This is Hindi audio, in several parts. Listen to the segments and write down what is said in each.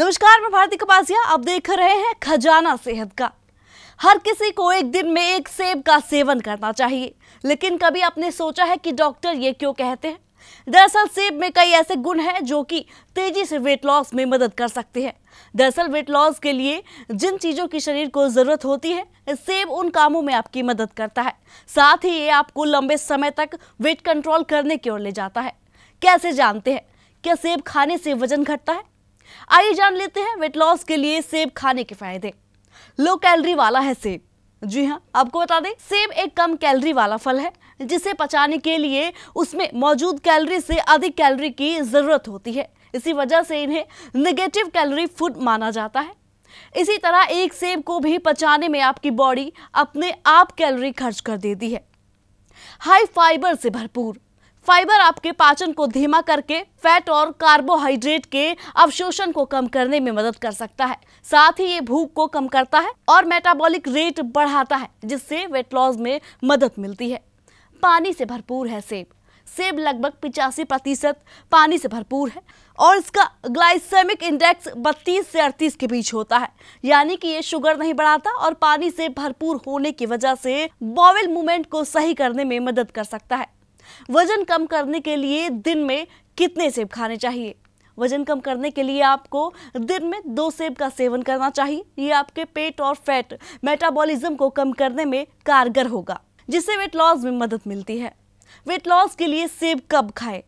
नमस्कार मैं भारती कपासिया आप देख रहे हैं खजाना सेहत का हर किसी को एक दिन में एक सेब का सेवन करना चाहिए लेकिन कभी आपने सोचा है कि डॉक्टर ये क्यों कहते हैं दरअसल सेब में कई ऐसे गुण हैं जो कि तेजी से वेट लॉस में मदद कर सकते हैं दरअसल वेट लॉस के लिए जिन चीज़ों की शरीर को ज़रूरत होती है सेब उन कामों में आपकी मदद करता है साथ ही ये आपको लंबे समय तक वेट कंट्रोल करने की ओर ले जाता है कैसे जानते हैं क्या सेब खाने से वजन घटता है आइए जान लेते हैं वेट लॉस के लिए सेब खाने के फायदे लो कैलोरी वाला है सेब जी हाँ आपको बता दें सेब एक कम कैलोरी वाला फल है जिसे पचाने के लिए उसमें मौजूद कैलोरी से अधिक कैलोरी की ज़रूरत होती है इसी वजह से इन्हें नेगेटिव कैलोरी फूड माना जाता है इसी तरह एक सेब को भी पचाने में आपकी बॉडी अपने आप कैलोरी खर्च कर देती है हाई फाइबर से भरपूर फाइबर आपके पाचन को धीमा करके फैट और कार्बोहाइड्रेट के अवशोषण को कम करने में मदद कर सकता है साथ ही ये भूख को कम करता है और मेटाबॉलिक रेट बढ़ाता है जिससे वेट लॉस में मदद मिलती है पानी से भरपूर है सेब सेब लगभग पिचासी प्रतिशत पानी से भरपूर है और इसका ग्लाइसेमिक इंडेक्स 32 से 38 के बीच होता है यानी कि ये शुगर नहीं बढ़ाता और पानी से भरपूर होने की वजह से बॉवेल मूवमेंट को सही करने में मदद कर सकता है वजन कम करने के लिए दिन में कितने सेब खाने चाहिए वजन कम करने के लिए आपको दिन में दो सेब का सेवन करना चाहिए ये आपके पेट और फैट मेटाबॉलिज्म को कम करने में कारगर होगा जिससे वेट लॉस में मदद मिलती है वेट लॉस के लिए सेब कब खाएं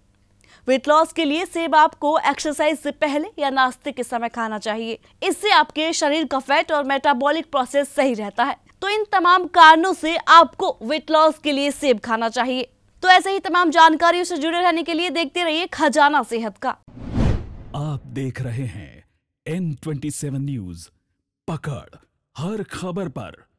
वेट लॉस के लिए सेब आपको एक्सरसाइज से पहले या नाश्ते के समय खाना चाहिए इससे आपके शरीर का फैट और मेटाबॉलिक प्रोसेस सही रहता है तो इन तमाम कारणों से आपको वेट लॉस के लिए सेब खाना चाहिए तो ऐसे ही तमाम जानकारियों से जुड़े रहने के लिए देखते रहिए खजाना सेहत का आप देख रहे हैं एन ट्वेंटी सेवन न्यूज पकड़ हर खबर पर